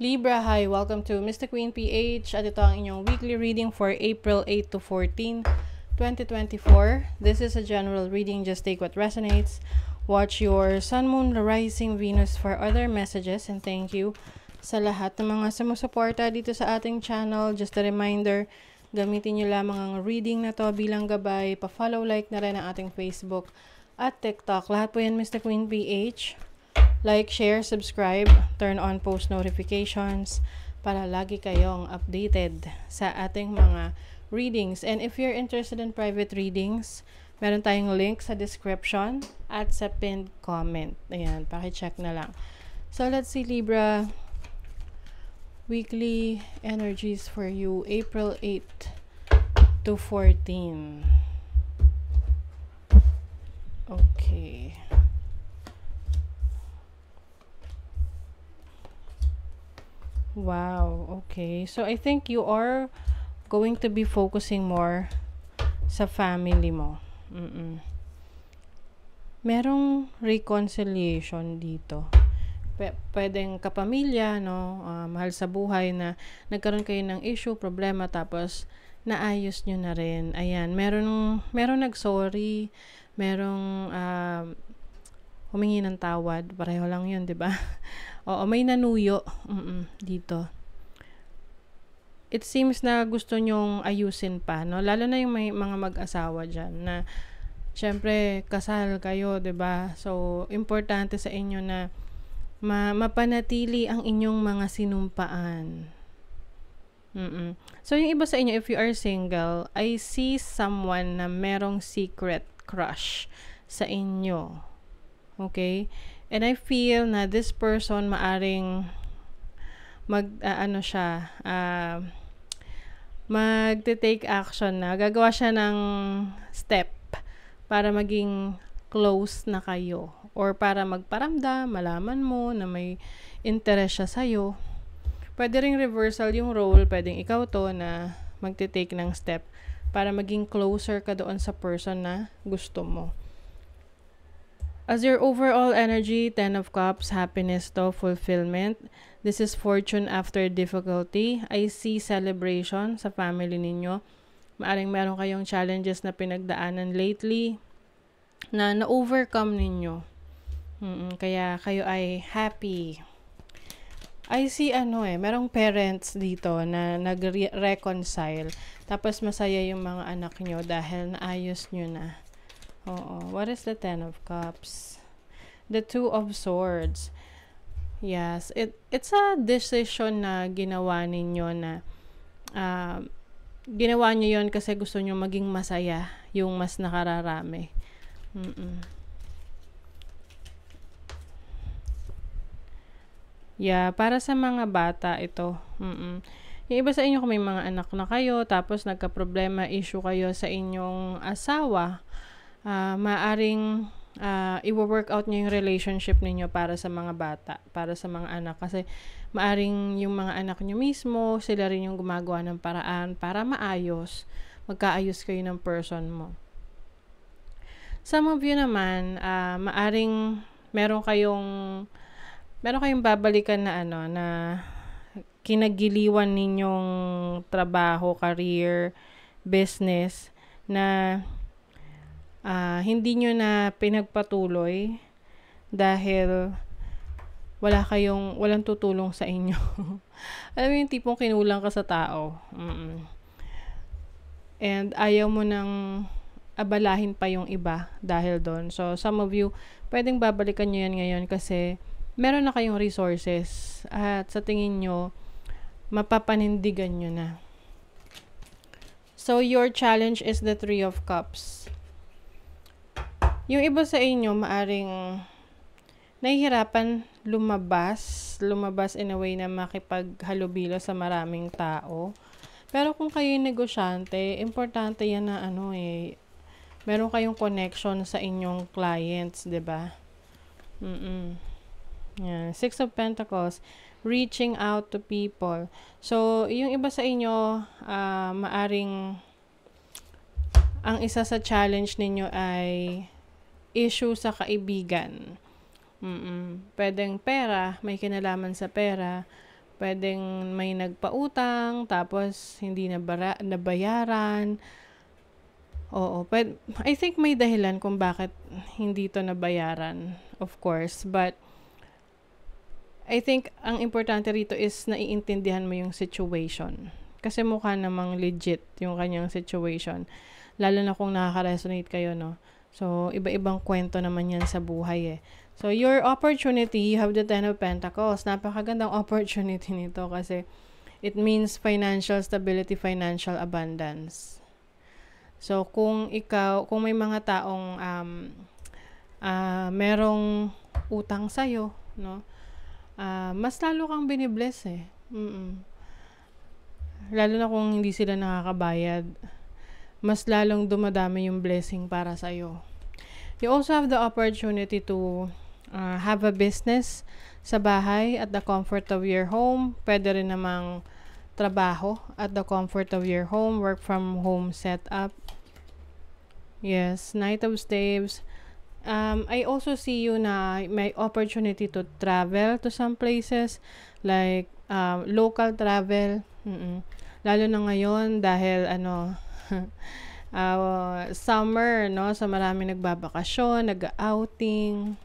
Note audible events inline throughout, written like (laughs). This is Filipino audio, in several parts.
Libra, hi! Welcome to Mr. Queen PH at ito ang inyong weekly reading for April 8 to 14, 2024. This is a general reading, just take what resonates. Watch your Sun, Moon, Rising, Venus for other messages and thank you sa lahat ng mga sumusuporta dito sa ating channel. Just a reminder, gamitin nyo lamang ang reading na to bilang gabay. Pa-follow like na rin ang ating Facebook at TikTok. Lahat po yan Mr. Queen PH. Like, share, subscribe, turn on post notifications para lagi kayong updated sa ating mga readings. And if you're interested in private readings, meron tayong link sa description at sa pinned comment. Ayan, pakicheck na lang. So, let's see Libra weekly energies for you April 8 to 14. Okay. Wow, okay. So, I think you are going to be focusing more sa family mo. Mm-mm. Merong reconciliation dito. P- pwedeng kapamilya, no? Uh, mahal sa buhay na nagkaroon kayo ng issue, problema, tapos naayos nyo na rin. Ayan, merong, merong nag-sorry, merong uh, humingi ng tawad. Pareho lang yun, di ba? (laughs) Oo, may nanuyo Mm-mm, dito. It seems na gusto nyong ayusin pa, no? Lalo na yung may mga mag-asawa dyan na syempre kasal kayo, 'di ba? So importante sa inyo na ma- mapanatili ang inyong mga sinumpaan. Mm-mm. So yung iba sa inyo if you are single, I see someone na merong secret crush sa inyo. Okay? And I feel na this person maaring mag uh, ano siya, uh, magte-take action na. Gagawa siya ng step para maging close na kayo or para magparamdam, malaman mo na may interest siya sa iyo. Pwede ring reversal yung role, pwedeng ikaw to na magte-take ng step para maging closer ka doon sa person na gusto mo. As your overall energy, 10 of Cups, happiness to, fulfillment. This is fortune after difficulty. I see celebration sa family ninyo. Maaring meron kayong challenges na pinagdaanan lately na na-overcome ninyo. Mm-mm, kaya kayo ay happy. I see ano eh, merong parents dito na nag-reconcile. Tapos masaya yung mga anak nyo dahil naayos nyo na oh, What is the Ten of Cups? The Two of Swords. Yes. It, it's a decision na ginawa ninyo na uh, ginawa nyo yon kasi gusto nyo maging masaya yung mas nakararami. Mm-mm. Yeah, para sa mga bata ito. Mm-mm. Yung iba sa inyo kung may mga anak na kayo, tapos nagka-problema, issue kayo sa inyong asawa, uh, maaring uh, ah, i out nyo yung relationship ninyo para sa mga bata, para sa mga anak. Kasi maaring yung mga anak nyo mismo, sila rin yung gumagawa ng paraan para maayos, magkaayos kayo ng person mo. Some of you naman, uh, maaring meron kayong meron kayong babalikan na ano na kinagiliwan ninyong trabaho, career, business na uh, hindi nyo na pinagpatuloy dahil wala kayong, walang tutulong sa inyo. (laughs) Alam mo yung tipong kinulang ka sa tao. Mm-mm. And ayaw mo nang abalahin pa yung iba dahil doon. So, some of you, pwedeng babalikan nyo yan ngayon kasi meron na kayong resources at sa tingin nyo, mapapanindigan nyo na. So, your challenge is the Three of Cups. Yung iba sa inyo, maaring nahihirapan lumabas, lumabas in a way na makipaghalubilo sa maraming tao. Pero kung kayo negosyante, importante yan na ano eh, meron kayong connection sa inyong clients, ba diba? Mm-mm. Yan. Six of Pentacles, reaching out to people. So, yung iba sa inyo, uh, maaring ang isa sa challenge ninyo ay issue sa kaibigan. Mm-mm. Pwedeng pera, may kinalaman sa pera. Pwedeng may nagpautang, tapos hindi nabara- nabayaran. Oo, pwede, I think may dahilan kung bakit hindi to nabayaran, of course. But I think ang importante rito is naiintindihan mo yung situation. Kasi mukha namang legit yung kanyang situation. Lalo na kung nakaka-resonate kayo, no? So, iba-ibang kwento naman yan sa buhay eh. So, your opportunity, you have the Ten of Pentacles. Napakagandang (laughs) opportunity nito kasi it means financial stability, financial abundance. So, kung ikaw, kung may mga taong um, uh, merong utang sa'yo, no? Uh, mas lalo kang binibless eh. Mm-mm. Lalo na kung hindi sila nakakabayad mas lalong dumadami yung blessing para sa iyo. You also have the opportunity to uh, have a business sa bahay at the comfort of your home. Pwede rin namang trabaho at the comfort of your home, work from home setup. Yes, Knight of Staves. Um, I also see you na may opportunity to travel to some places like uh, local travel. Mm-mm. Lalo na ngayon dahil ano uh, (laughs) summer, no? So, marami nagbabakasyon, nag-outing.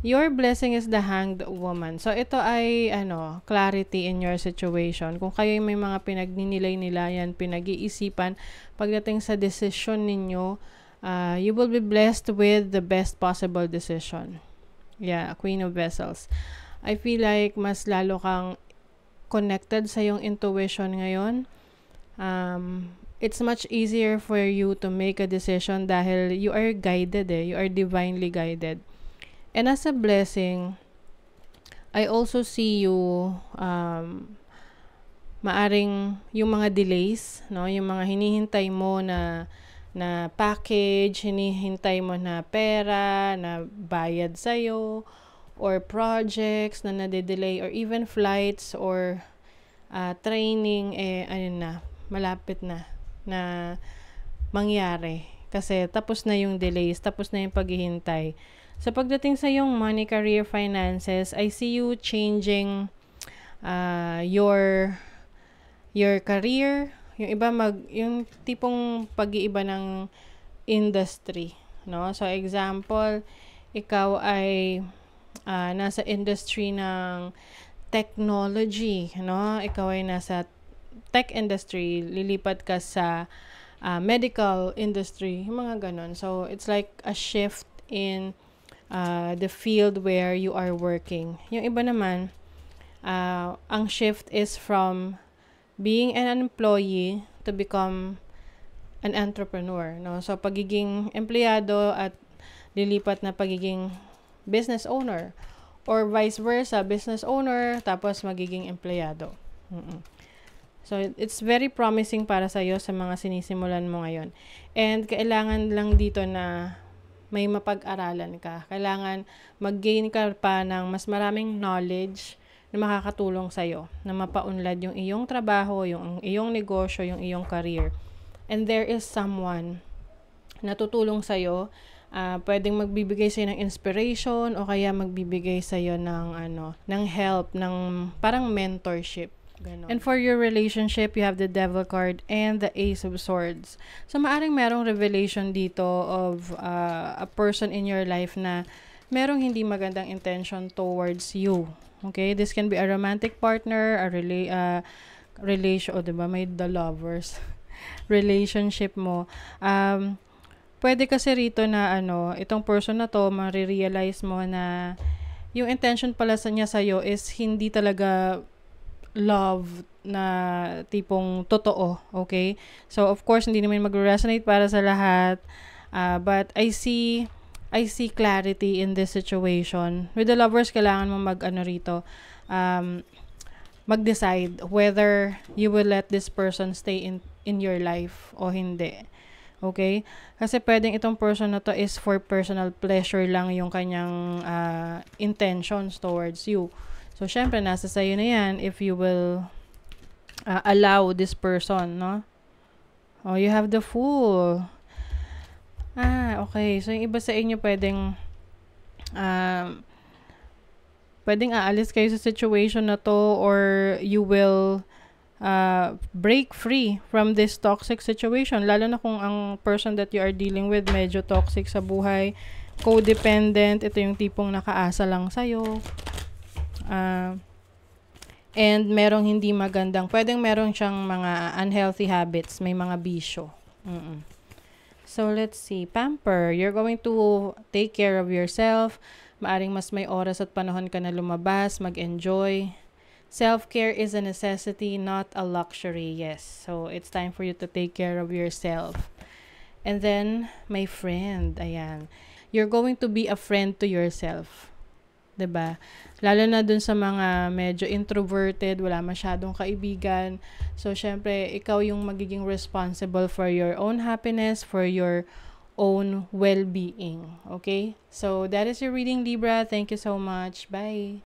Your blessing is the hanged woman. So, ito ay, ano, clarity in your situation. Kung kayo may mga pinagninilay-nilayan, pinag-iisipan, pagdating sa decision ninyo, uh, you will be blessed with the best possible decision. Yeah, Queen of Vessels. I feel like mas lalo kang connected sa yung intuition ngayon. Um, it's much easier for you to make a decision dahil you are guided eh. You are divinely guided. And as a blessing, I also see you um, maaring yung mga delays, no? Yung mga hinihintay mo na na package, hinihintay mo na pera, na bayad sa iyo or projects na nade-delay or even flights or uh, training eh ano na, malapit na na mangyari. Kasi tapos na yung delays, tapos na yung paghihintay. So pagdating sa yung money, career, finances, I see you changing uh, your your career, yung iba mag yung tipong pag-iiba ng industry, no? So example, ikaw ay uh, nasa industry ng technology, no? Ikaw ay nasa tech industry, lilipat ka sa uh, medical industry, yung mga ganun. So, it's like a shift in uh, the field where you are working. Yung iba naman, uh, ang shift is from being an employee to become an entrepreneur. No? So, pagiging empleyado at lilipat na pagiging business owner or vice versa, business owner tapos magiging empleyado. Mm-mm. So, it's very promising para sa iyo sa mga sinisimulan mo ngayon. And kailangan lang dito na may mapag-aralan ka. Kailangan mag-gain ka pa ng mas maraming knowledge na makakatulong sa iyo na mapaunlad yung iyong trabaho, yung iyong negosyo, yung iyong career. And there is someone na tutulong sa iyo uh, ah, pwedeng magbibigay sa'yo ng inspiration o kaya magbibigay sa iyo ng, ano, ng help, ng parang mentorship. Ganon. And for your relationship, you have the Devil card and the Ace of Swords. So, maaring merong revelation dito of uh, a person in your life na merong hindi magandang intention towards you. Okay? This can be a romantic partner, a rela uh, relation, o oh, diba, may the lovers. (laughs) relationship mo. Um, pwede kasi rito na ano, itong person na to, marirealize mo na yung intention pala sa niya sa'yo is hindi talaga love na tipong totoo, okay? So of course hindi naman magre-resonate para sa lahat. Uh, but I see I see clarity in this situation. With the lovers kailangan mo mag ano rito. Um mag-decide whether you will let this person stay in in your life o hindi. Okay? Kasi pwedeng itong person na to is for personal pleasure lang yung kanyang uh, intentions towards you. So, syempre, nasa sa'yo na yan if you will uh, allow this person, no? Oh, you have the fool. Ah, okay. So, yung iba sa inyo pwedeng um, pwedeng aalis kayo sa situation na to or you will uh, break free from this toxic situation. Lalo na kung ang person that you are dealing with medyo toxic sa buhay, codependent, ito yung tipong nakaasa lang sa'yo. Uh, and merong hindi magandang, pwedeng meron siyang mga unhealthy habits, may mga bisyo. Mm-mm. So, let's see. Pamper, you're going to take care of yourself. Maaring mas may oras at panahon ka na lumabas, mag-enjoy. Self-care is a necessity, not a luxury. Yes. So, it's time for you to take care of yourself. And then, my friend, ayan. You're going to be a friend to yourself. 'di ba? Lalo na dun sa mga medyo introverted, wala masyadong kaibigan. So syempre, ikaw yung magiging responsible for your own happiness, for your own well-being. Okay? So that is your reading Libra. Thank you so much. Bye.